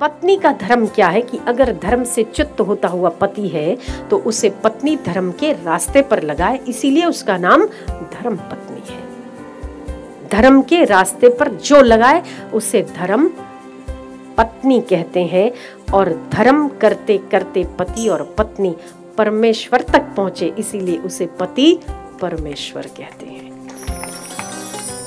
पत्नी का धर्म क्या है कि अगर धर्म से चित्त होता हुआ पति है तो उसे पत्नी धर्म के रास्ते पर लगाए इसीलिए उसका नाम धर्म पत्नी है धर्म के रास्ते पर जो लगाए उसे धर्म पत्नी कहते हैं और धर्म करते करते पति और पत्नी परमेश्वर तक पहुंचे इसीलिए उसे पति परमेश्वर कहते हैं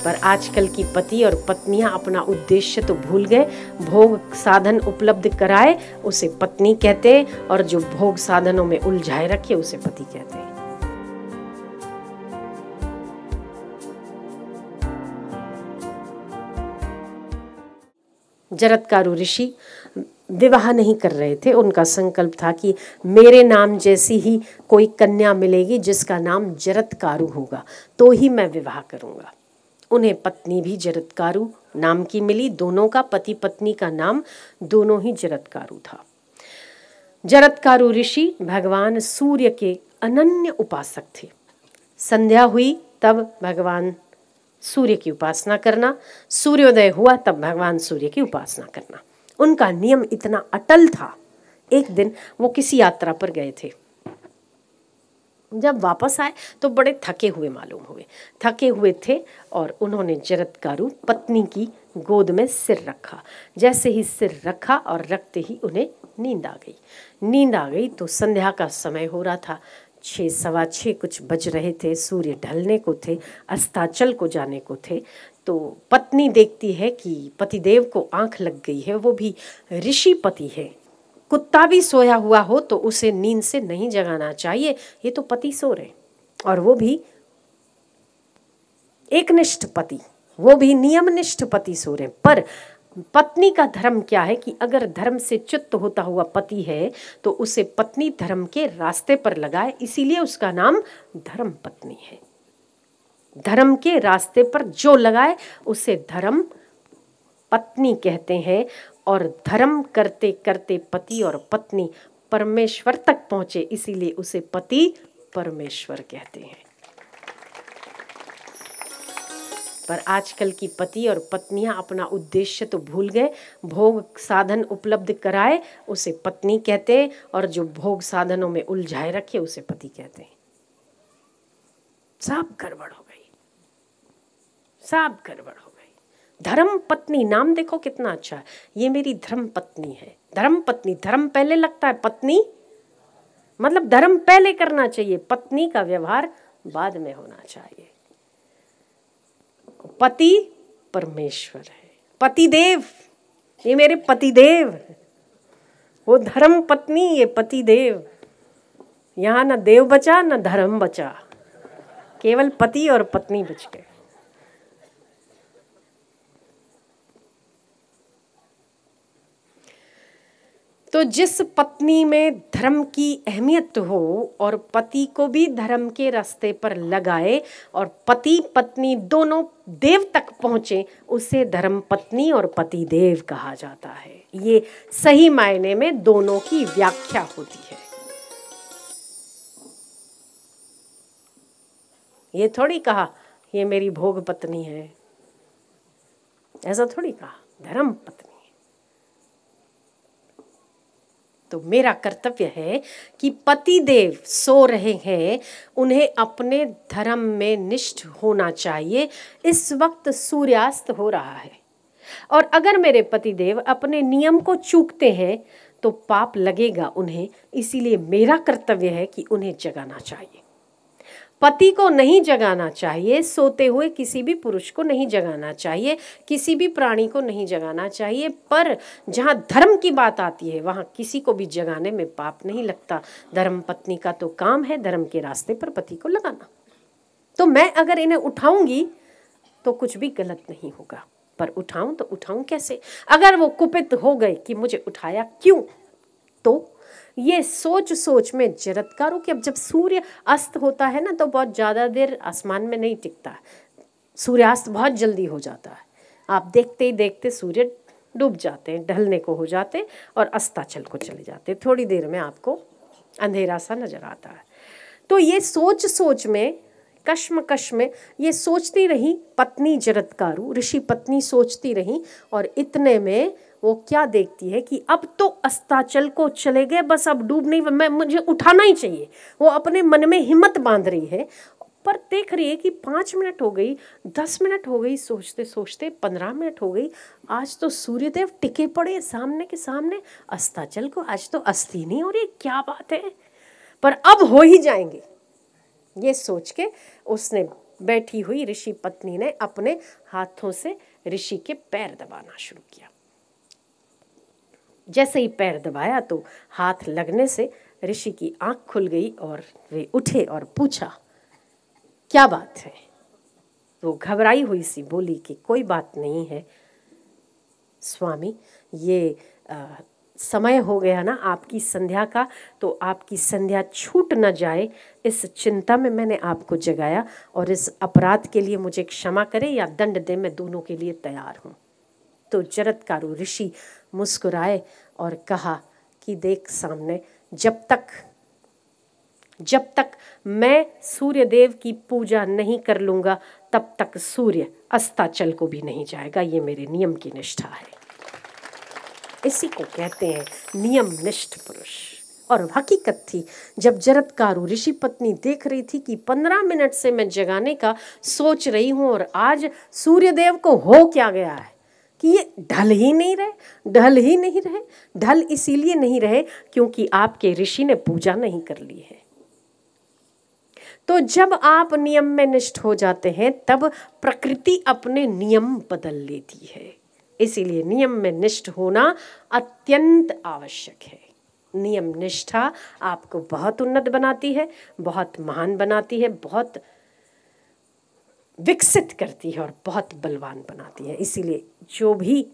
पर आजकल की पति और पत्नियां अपना उद्देश्य तो भूल गए भोग साधन उपलब्ध कराए उसे पत्नी कहते हैं और जो भोग साधनों में उलझाए रखे उसे पति कहते हैं जरतकारु ऋषि विवाह नहीं कर रहे थे उनका संकल्प था कि मेरे नाम जैसी ही कोई कन्या मिलेगी जिसका नाम जरतकारु होगा तो ही मैं विवाह करूंगा उन्हें पत्नी भी जरदकारू नाम की मिली दोनों का पति पत्नी का नाम दोनों ही जरदकारू था जरदकारू ऋषि भगवान सूर्य के अनन्य उपासक थे संध्या हुई तब भगवान सूर्य की उपासना करना सूर्योदय हुआ तब भगवान सूर्य की उपासना करना उनका नियम इतना अटल था एक दिन वो किसी यात्रा पर गए थे जब वापस आए तो बड़े थके हुए मालूम हुए थके हुए थे और उन्होंने जगत पत्नी की गोद में सिर रखा जैसे ही सिर रखा और रखते ही उन्हें नींद आ गई नींद आ गई तो संध्या का समय हो रहा था छः सवा छः कुछ बज रहे थे सूर्य ढलने को थे अस्ताचल को जाने को थे तो पत्नी देखती है कि पतिदेव को आंख लग गई है वो भी ऋषि पति है कुत्ता भी सोया हुआ हो तो उसे नींद से नहीं जगाना चाहिए ये तो पति सो रहे और वो भी एक निष्ठ पति वो भी नियमनिष्ठ पति सो रहे पर पत्नी का धर्म क्या है कि अगर धर्म से चुत होता हुआ पति है तो उसे पत्नी धर्म के रास्ते पर लगाए इसीलिए उसका नाम धर्म पत्नी है धर्म के रास्ते पर जो लगाए उसे धर्म पत्नी कहते हैं और धर्म करते करते पति और पत्नी परमेश्वर तक पहुंचे इसीलिए उसे पति परमेश्वर कहते हैं पर आजकल की पति और पत्नियां अपना उद्देश्य तो भूल गए भोग साधन उपलब्ध कराए उसे पत्नी कहते हैं और जो भोग साधनों में उलझाए रखे उसे पति कहते हैं सब गड़बड़ हो गई सब गड़बड़ हो धर्म पत्नी नाम देखो कितना अच्छा है ये मेरी धर्म पत्नी है धर्म पत्नी धर्म पहले लगता है पत्नी मतलब धर्म पहले करना चाहिए पत्नी का व्यवहार बाद में होना चाहिए पति परमेश्वर है पतिदेव ये मेरे पतिदेव वो धर्म पत्नी ये पतिदेव यहां ना देव बचा ना धर्म बचा केवल पति और पत्नी बच गए तो जिस पत्नी में धर्म की अहमियत हो और पति को भी धर्म के रास्ते पर लगाए और पति पत्नी दोनों देव तक पहुँचे उसे धर्म पत्नी और पति देव कहा जाता है ये सही मायने में दोनों की व्याख्या होती है ये थोड़ी कहा ये मेरी भोग पत्नी है ऐसा थोड़ी कहा धर्म पत्नी तो मेरा कर्तव्य है कि पति देव सो रहे हैं उन्हें अपने धर्म में निष्ठ होना चाहिए इस वक्त सूर्यास्त हो रहा है और अगर मेरे पति देव अपने नियम को चूकते हैं तो पाप लगेगा उन्हें इसीलिए मेरा कर्तव्य है कि उन्हें जगाना चाहिए पति को नहीं जगाना चाहिए सोते हुए किसी भी पुरुष को नहीं जगाना चाहिए किसी भी प्राणी को नहीं जगाना चाहिए पर जहाँ धर्म की बात आती है वहाँ किसी को भी जगाने में पाप नहीं लगता धर्म पत्नी का तो काम है धर्म के रास्ते पर पति को लगाना तो मैं अगर इन्हें उठाऊंगी तो कुछ भी गलत नहीं होगा पर उठाऊं तो उठाऊं कैसे अगर वो कुपित हो गए कि मुझे उठाया क्यों तो ये सोच सोच में जरत्कारों कि अब जब सूर्य अस्त होता है ना तो बहुत ज़्यादा देर आसमान में नहीं टिकता सूर्यास्त बहुत जल्दी हो जाता है आप देखते ही देखते सूर्य डूब जाते हैं ढलने को हो जाते हैं और अस्ताचल को चले जाते हैं थोड़ी देर में आपको अंधेरा सा नज़र आता है तो ये सोच सोच में कश्म कश्म में ये सोचती रही पत्नी जरत्कारू ऋषि पत्नी सोचती रही और इतने में वो क्या देखती है कि अब तो अस्ताचल को चले गए बस अब डूब नहीं मैं मुझे उठाना ही चाहिए वो अपने मन में हिम्मत बांध रही है पर देख रही है कि पाँच मिनट हो गई दस मिनट हो गई सोचते सोचते पंद्रह मिनट हो गई आज तो सूर्यदेव टिके पड़े सामने के सामने अस्ताचल को आज तो अस्थि नहीं हो रही क्या बात है पर अब हो ही जाएंगे ये सोच के उसने बैठी हुई ऋषि पत्नी ने अपने हाथों से ऋषि के पैर दबाना शुरू किया जैसे ही पैर दबाया तो हाथ लगने से ऋषि की आंख खुल गई और वे उठे और पूछा क्या बात है वो तो घबराई हुई सी बोली कि कोई बात नहीं है स्वामी ये आ, समय हो गया ना आपकी संध्या का तो आपकी संध्या छूट ना जाए इस चिंता में मैंने आपको जगाया और इस अपराध के लिए मुझे क्षमा करें या दंड दें मैं दोनों के लिए तैयार हूँ तो जरदकारु ऋषि मुस्कुराए और कहा कि देख सामने जब तक जब तक मैं सूर्य देव की पूजा नहीं कर लूंगा तब तक सूर्य अस्ताचल को भी नहीं जाएगा ये मेरे नियम की निष्ठा है इसी को कहते हैं नियम निष्ठ पुरुष और हकीकत थी जब जरदकारु ऋषि पत्नी देख रही थी कि पंद्रह मिनट से मैं जगाने का सोच रही हूँ और आज सूर्यदेव को हो क्या गया है कि ये ढल ही नहीं रहे ढल ही नहीं रहे ढल इसीलिए नहीं रहे क्योंकि आपके ऋषि ने पूजा नहीं कर ली है तो जब आप नियम में निष्ठ हो जाते हैं तब प्रकृति अपने नियम बदल लेती है इसीलिए नियम में निष्ठ होना अत्यंत आवश्यक है नियम निष्ठा आपको बहुत उन्नत बनाती है बहुत महान बनाती है बहुत विकसित करती है और बहुत बलवान बनाती है इसीलिए जो भी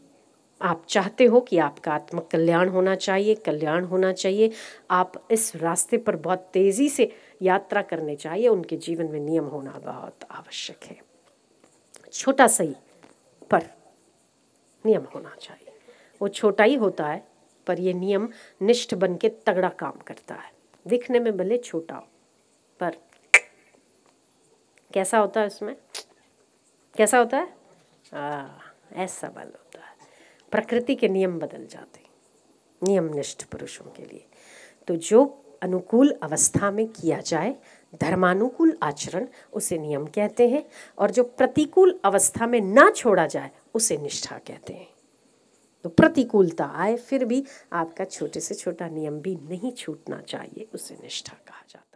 आप चाहते हो कि आपका आत्म कल्याण होना चाहिए कल्याण होना चाहिए आप इस रास्ते पर बहुत तेज़ी से यात्रा करने चाहिए उनके जीवन में नियम होना बहुत आवश्यक है छोटा सही पर नियम होना चाहिए वो छोटा ही होता है पर ये नियम निष्ठ बन के तगड़ा काम करता है दिखने में भले छोटा हो पर कैसा होता है उसमें कैसा होता है आ, ऐसा बल होता है प्रकृति के नियम बदल जाते नियमनिष्ठ पुरुषों के लिए तो जो अनुकूल अवस्था में किया जाए धर्मानुकूल आचरण उसे नियम कहते हैं और जो प्रतिकूल अवस्था में ना छोड़ा जाए उसे निष्ठा कहते हैं तो प्रतिकूलता आए फिर भी आपका छोटे से छोटा नियम भी नहीं छूटना चाहिए उसे निष्ठा कहा जाता है